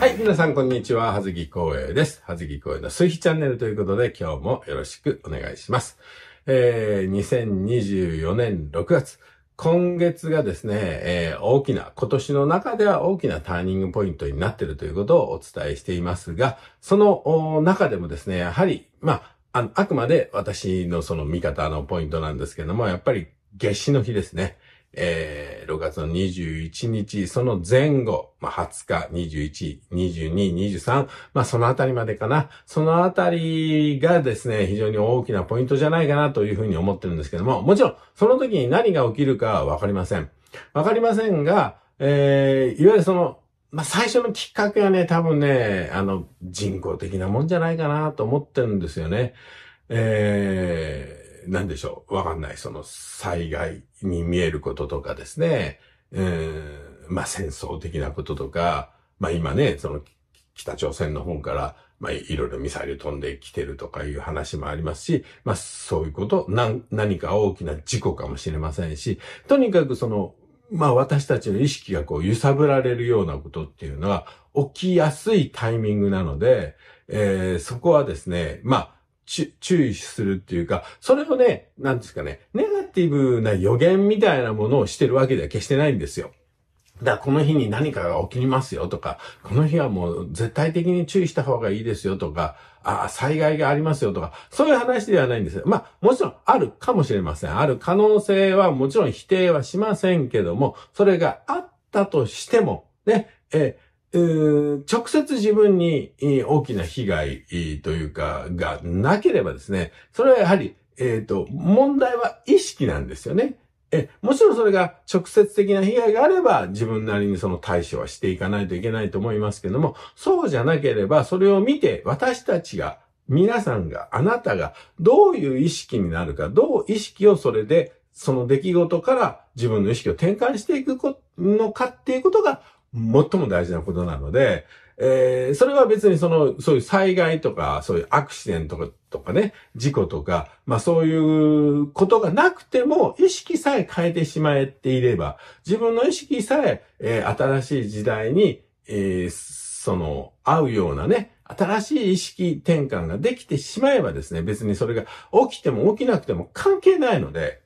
はい、皆さんこんにちは。はずきこうえいです。はずきこうえいの水肥チャンネルということで、今日もよろしくお願いします。えー、2024年6月。今月がですね、えー、大きな、今年の中では大きなターニングポイントになっているということをお伝えしていますが、その中でもですね、やはり、まあ、ああくまで私のその見方のポイントなんですけども、やっぱり夏至の日ですね。えー、6月の21日、その前後、まあ、20日、21、22、23、まあ、そのあたりまでかな。そのあたりがですね、非常に大きなポイントじゃないかなというふうに思ってるんですけども、もちろん、その時に何が起きるかはわかりません。わかりませんが、えー、いわゆるその、まあ、最初のきっかけはね、多分ね、あの、人工的なもんじゃないかなと思ってるんですよね。えー何でしょう、わかんない、その災害に見えることとかですね、えー、まあ戦争的なこととか、まあ今ね、その北朝鮮の方から、まあいろいろミサイル飛んできてるとかいう話もありますし、まあそういうこと、何か大きな事故かもしれませんし、とにかくその、まあ私たちの意識がこう揺さぶられるようなことっていうのは起きやすいタイミングなので、えー、そこはですね、まあ注意するっていうか、それをね、なんですかね、ネガティブな予言みたいなものをしてるわけでは決してないんですよ。だからこの日に何かが起きますよとか、この日はもう絶対的に注意した方がいいですよとか、ああ、災害がありますよとか、そういう話ではないんですよ。まあ、もちろんあるかもしれません。ある可能性はもちろん否定はしませんけども、それがあったとしても、ね、えー直接自分に大きな被害というか、がなければですね、それはやはり、えっ、ー、と、問題は意識なんですよね。え、もちろんそれが直接的な被害があれば、自分なりにその対処はしていかないといけないと思いますけども、そうじゃなければ、それを見て、私たちが、皆さんが、あなたが、どういう意識になるか、どう意識をそれで、その出来事から自分の意識を転換していくのかっていうことが最も大事なことなので、えー、それは別にその、そういう災害とか、そういうアクシデントとかね、事故とか、まあそういうことがなくても、意識さえ変えてしまえていれば、自分の意識さえ、えー、新しい時代に、えー、その、合うようなね、新しい意識転換ができてしまえばですね、別にそれが起きても起きなくても関係ないので、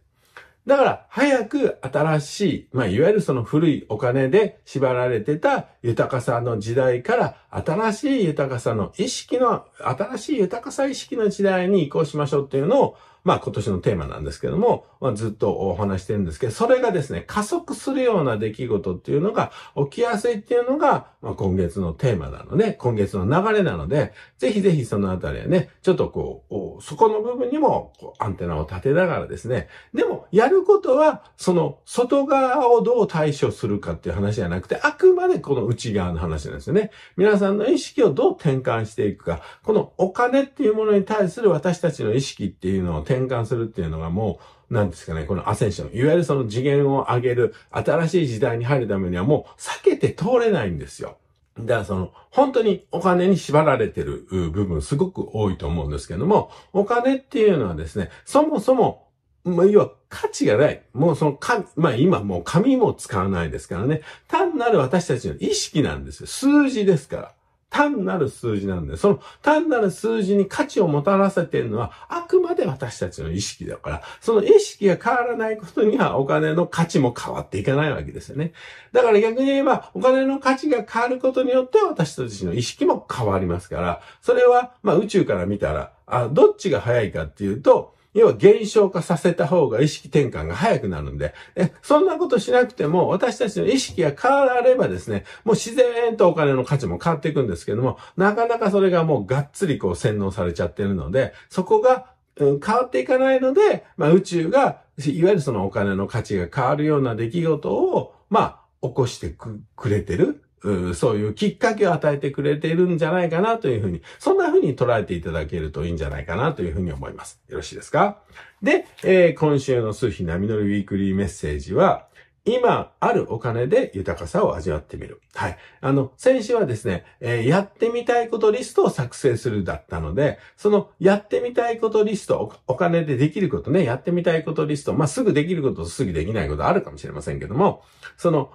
だから、早く新しい、まあ、いわゆるその古いお金で縛られてた豊かさの時代から、新しい豊かさの意識の、新しい豊かさ意識の時代に移行しましょうっていうのを、まあ今年のテーマなんですけども、まあ、ずっとお話してるんですけど、それがですね、加速するような出来事っていうのが起きやすいっていうのが、まあ、今月のテーマなので、今月の流れなので、ぜひぜひそのあたりはね、ちょっとこう、そこの部分にもアンテナを立てながらですね、でもやることは、その外側をどう対処するかっていう話じゃなくて、あくまでこの内側の話なんですよね。皆さんの意識をどう転換していくか、このお金っていうものに対する私たちの意識っていうのを転換するっていうのがもう、なんですかね、このアセンション。いわゆるその次元を上げる、新しい時代に入るためにはもう避けて通れないんですよ。だからその、本当にお金に縛られてる部分すごく多いと思うんですけども、お金っていうのはですね、そもそも、まあ、要は価値がない。もうその紙、まあ今もう紙も使わないですからね。単なる私たちの意識なんですよ。数字ですから。単なる数字なんで、その単なる数字に価値をもたらせてるのは、あくまで私たちの意識だから、その意識が変わらないことにはお金の価値も変わっていかないわけですよね。だから逆に言えば、お金の価値が変わることによって私たちの意識も変わりますから、それは、まあ宇宙から見たら、あどっちが早いかっていうと、要は減少化させた方が意識転換が早くなるんで、えそんなことしなくても、私たちの意識が変わればですね、もう自然とお金の価値も変わっていくんですけども、なかなかそれがもうがっつりこう洗脳されちゃってるので、そこが、うん、変わっていかないので、まあ宇宙が、いわゆるそのお金の価値が変わるような出来事を、まあ、起こしてくれてるうそういうきっかけを与えてくれているんじゃないかなというふうに、そんなふうに捉えていただけるといいんじゃないかなというふうに思います。よろしいですかで、えー、今週の数日波乗りウィークリーメッセージは、今あるお金で豊かさを味わってみる。はい。あの、先週はですね、えー、やってみたいことリストを作成するだったので、そのやってみたいことリスト、お金でできることね、やってみたいことリスト、まあ、すぐできることとすぐできないことあるかもしれませんけども、その、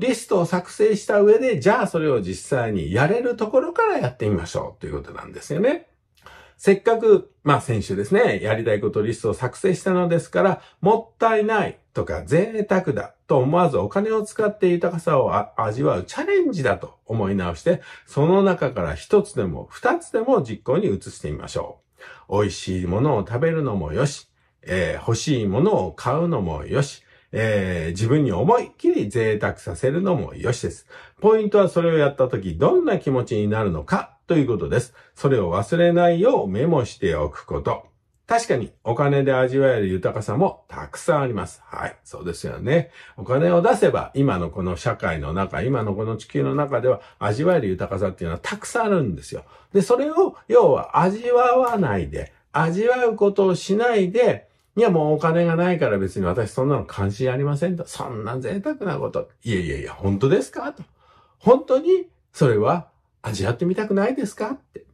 リストを作成した上で、じゃあそれを実際にやれるところからやってみましょうということなんですよね。せっかく、まあ先週ですね、やりたいことリストを作成したのですから、もったいないとか贅沢だと思わずお金を使って豊かさを味わうチャレンジだと思い直して、その中から一つでも二つでも実行に移してみましょう。美味しいものを食べるのもよし、えー、欲しいものを買うのもよし、えー、自分に思いっきり贅沢させるのもよしです。ポイントはそれをやった時どんな気持ちになるのかということです。それを忘れないようメモしておくこと。確かにお金で味わえる豊かさもたくさんあります。はい。そうですよね。お金を出せば今のこの社会の中、今のこの地球の中では味わえる豊かさっていうのはたくさんあるんですよ。で、それを要は味わわないで、味わうことをしないで、いや、もうお金がないから別に私そんなの関心ありませんと。そんな贅沢なこと。いやいやいや、本当ですかと。本当にそれは味わってみたくないですかって。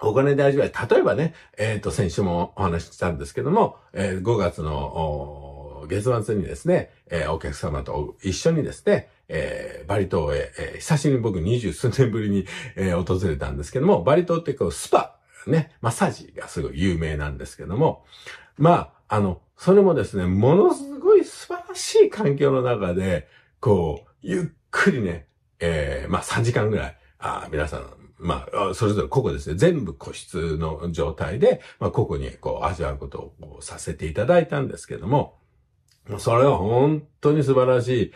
お金で味わい。例えばね、えっ、ー、と、先週もお話ししたんですけども、えー、5月の月末にですね、えー、お客様と一緒にですね、えー、バリ島へ、えー、久しぶりに僕二十数年ぶりに、えー、訪れたんですけども、バリ島ってこう、スパ、ね、マッサージがすごい有名なんですけども、まあ、あの、それもですね、ものすごい素晴らしい環境の中で、こう、ゆっくりね、えー、まあ3時間ぐらい、あ皆さんまあ、それぞれ個々ですね、全部個室の状態で、まあ、個々にこう、味わうことをさせていただいたんですけども、それは本当に素晴らしい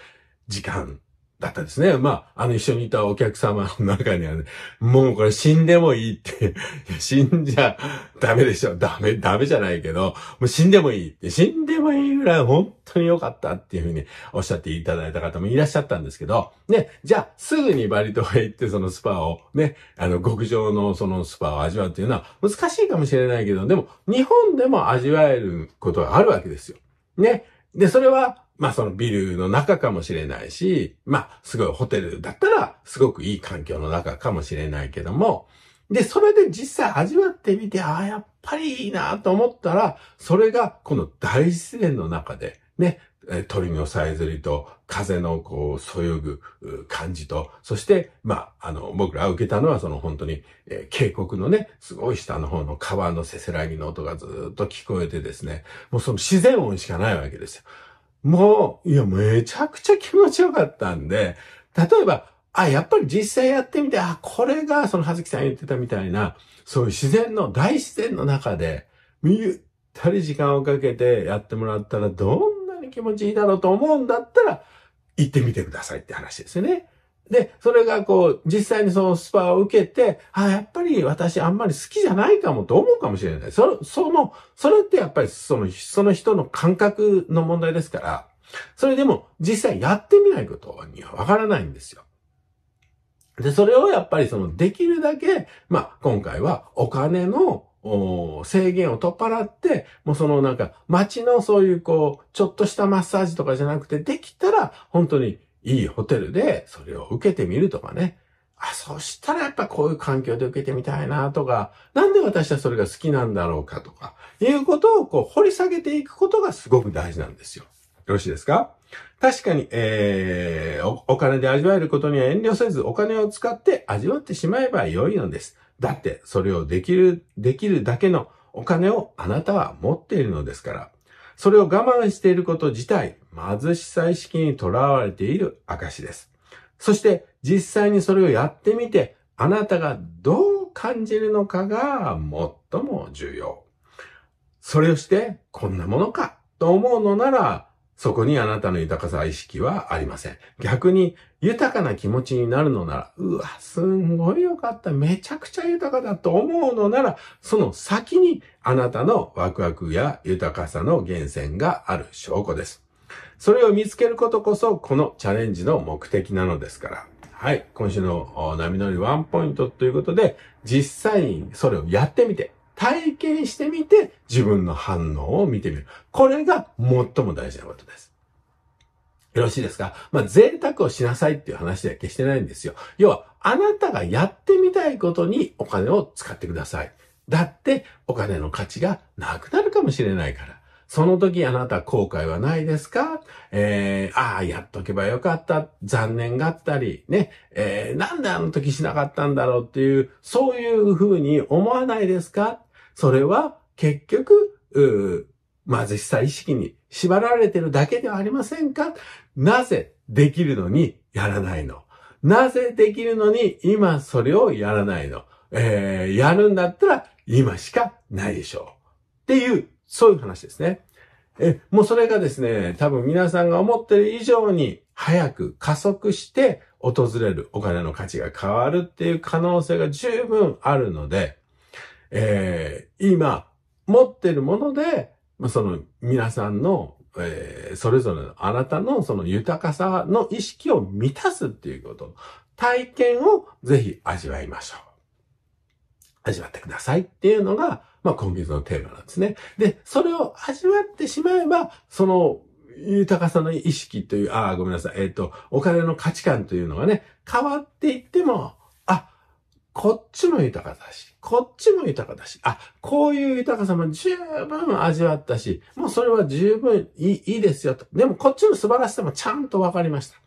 時間だったですね。まあ、あの一緒にいたお客様の中にはね、もうこれ死んでもいいって、死んじゃダメでしょ。ダメ、ダメじゃないけど、もう死んでもいいって、死んでもいいぐらい本当に良かったっていうふうにおっしゃっていただいた方もいらっしゃったんですけど、ね、じゃあすぐにバリ島へ行ってそのスパをね、あの極上のそのスパを味わうっていうのは難しいかもしれないけど、でも日本でも味わえることがあるわけですよ。ね。で、それはまあそのビルの中かもしれないし、まあすごいホテルだったらすごくいい環境の中かもしれないけども、で、それで実際味わってみて、ああ、やっぱりいいなと思ったら、それがこの大自然の中で、ね、鳥のさえずりと、風のこう、そよぐ感じと、そして、まあ、あの、僕ら受けたのは、その本当に、えー、渓谷のね、すごい下の方の川のせせらぎの音がずっと聞こえてですね、もうその自然音しかないわけですよ。もう、いや、めちゃくちゃ気持ちよかったんで、例えば、あ、やっぱり実際やってみて、あ、これが、その、はずきさん言ってたみたいな、そういう自然の、大自然の中で、ゆったり時間をかけてやってもらったら、どんなに気持ちいいだろうと思うんだったら、行ってみてくださいって話ですよね。で、それがこう、実際にそのスパを受けて、あ、やっぱり私あんまり好きじゃないかもと思うかもしれない。その、その、それってやっぱりその、その人の感覚の問題ですから、それでも実際やってみないことにはわからないんですよ。で、それをやっぱりその、できるだけ、まあ、今回はお金の制限を取っ払って、もうそのなんか、街のそういうこう、ちょっとしたマッサージとかじゃなくて、できたら、本当にいいホテルでそれを受けてみるとかね。あ、そしたらやっぱこういう環境で受けてみたいなとか、なんで私はそれが好きなんだろうかとか、いうことをこう掘り下げていくことがすごく大事なんですよ。よろしいですか確かに、えーお、お金で味わえることには遠慮せず、お金を使って味わってしまえば良いのです。だって、それをできる、できるだけのお金をあなたは持っているのですから。それを我慢していること自体、貧しさ意識にとらわれている証です。そして実際にそれをやってみて、あなたがどう感じるのかが最も重要。それをして、こんなものかと思うのなら、そこにあなたの豊かさ意識はありません。逆に、豊かな気持ちになるのなら、うわ、すんごいよかった、めちゃくちゃ豊かだと思うのなら、その先にあなたのワクワクや豊かさの源泉がある証拠です。それを見つけることこそ、このチャレンジの目的なのですから。はい。今週の波乗りワンポイントということで、実際にそれをやってみて、体験してみて自分の反応を見てみる。これが最も大事なことです。よろしいですかまあ、贅沢をしなさいっていう話では決してないんですよ。要は、あなたがやってみたいことにお金を使ってください。だって、お金の価値がなくなるかもしれないから。その時あなた後悔はないですかえー、ああ、やっとけばよかった。残念があったり、ね。えー、なんであの時しなかったんだろうっていう、そういうふうに思わないですかそれは結局、貧しさ意識に縛られてるだけではありませんかなぜできるのにやらないのなぜできるのに今それをやらないのえー、やるんだったら今しかないでしょう。っていう、そういう話ですね。え、もうそれがですね、多分皆さんが思ってる以上に早く加速して訪れるお金の価値が変わるっていう可能性が十分あるので、えー、今、持ってるもので、その皆さんの、えー、それぞれのあなたのその豊かさの意識を満たすっていうこと、体験をぜひ味わいましょう。味わってくださいっていうのが、まあ、今月のテーマなんですね。で、それを味わってしまえば、その豊かさの意識という、ああ、ごめんなさい、えっ、ー、と、お金の価値観というのがね、変わっていっても、こっちも豊かだし、こっちも豊かだし、あ、こういう豊かさも十分味わったし、もうそれは十分いいいいですよと。でもこっちの素晴らしさもちゃんとわかりました。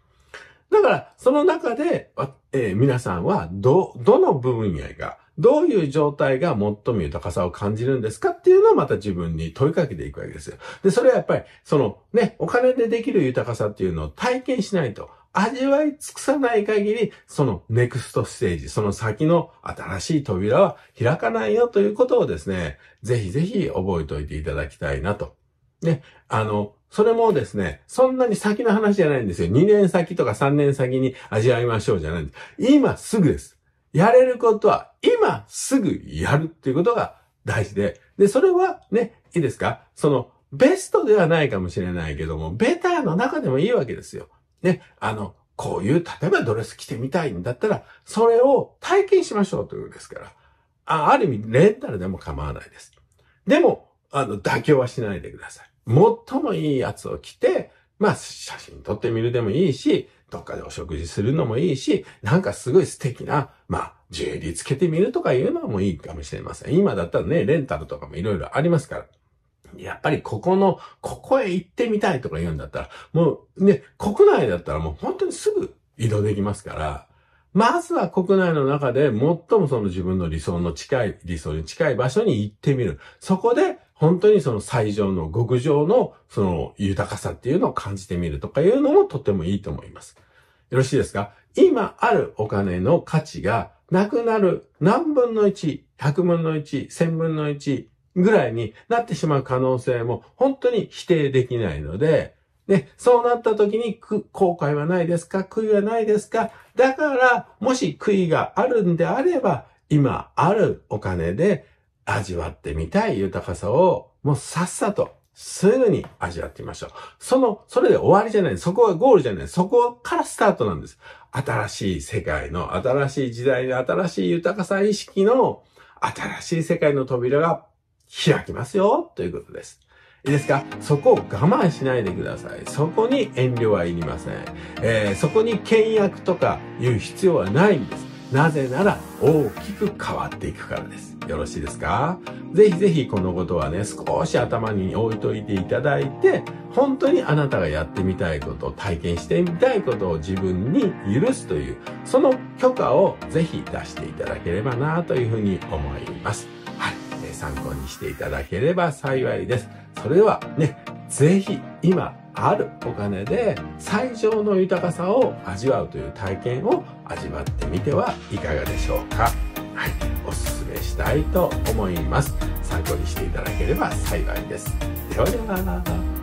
だから、その中で、えー、皆さんは、ど、どの分野が、どういう状態が最も豊かさを感じるんですかっていうのをまた自分に問いかけていくわけですよ。で、それはやっぱり、そのね、お金でできる豊かさっていうのを体験しないと。味わい尽くさない限り、そのネクストステージ、その先の新しい扉は開かないよということをですね、ぜひぜひ覚えておいていただきたいなと。ね、あの、それもですね、そんなに先の話じゃないんですよ。2年先とか3年先に味わいましょうじゃないんです。今すぐです。やれることは今すぐやるっていうことが大事で。で、それはね、いいですかその、ベストではないかもしれないけども、ベターの中でもいいわけですよ。ね、あの、こういう、例えばドレス着てみたいんだったら、それを体験しましょうというんですから。あある意味、レンタルでも構わないです。でも、あの、妥協はしないでください。最もいいやつを着て、まあ、写真撮ってみるでもいいし、どっかでお食事するのもいいし、なんかすごい素敵な、まあ、ジュエリーつけてみるとかいうのもいいかもしれません。今だったらね、レンタルとかもいろいろありますから。やっぱりここの、ここへ行ってみたいとか言うんだったら、もうね、国内だったらもう本当にすぐ移動できますから、まずは国内の中で最もその自分の理想の近い、理想に近い場所に行ってみる。そこで本当にその最上の極上のその豊かさっていうのを感じてみるとかいうのもとてもいいと思います。よろしいですか今あるお金の価値がなくなる何分の1、100分の1、1000分の1、ぐらいになってしまう可能性も本当に否定できないので、ね、そうなった時に、後悔はないですか悔いはないですかだから、もし悔いがあるんであれば、今あるお金で味わってみたい豊かさを、もうさっさと、すぐに味わってみましょう。その、それで終わりじゃない。そこがゴールじゃない。そこからスタートなんです。新しい世界の、新しい時代の、新しい豊かさ意識の、新しい世界の扉が開きますよ、ということです。いいですかそこを我慢しないでください。そこに遠慮はいりません。えー、そこに倹約とか言う必要はないんです。なぜなら大きく変わっていくからです。よろしいですかぜひぜひこのことはね、少し頭に置いといていただいて、本当にあなたがやってみたいこと、体験してみたいことを自分に許すという、その許可をぜひ出していただければなというふうに思います。参考にしていただければ幸いです。それではね、ぜひ今あるお金で最上の豊かさを味わうという体験を味わってみてはいかがでしょうか。はい、おすすめしたいと思います。参考にしていただければ幸いです。ではでは。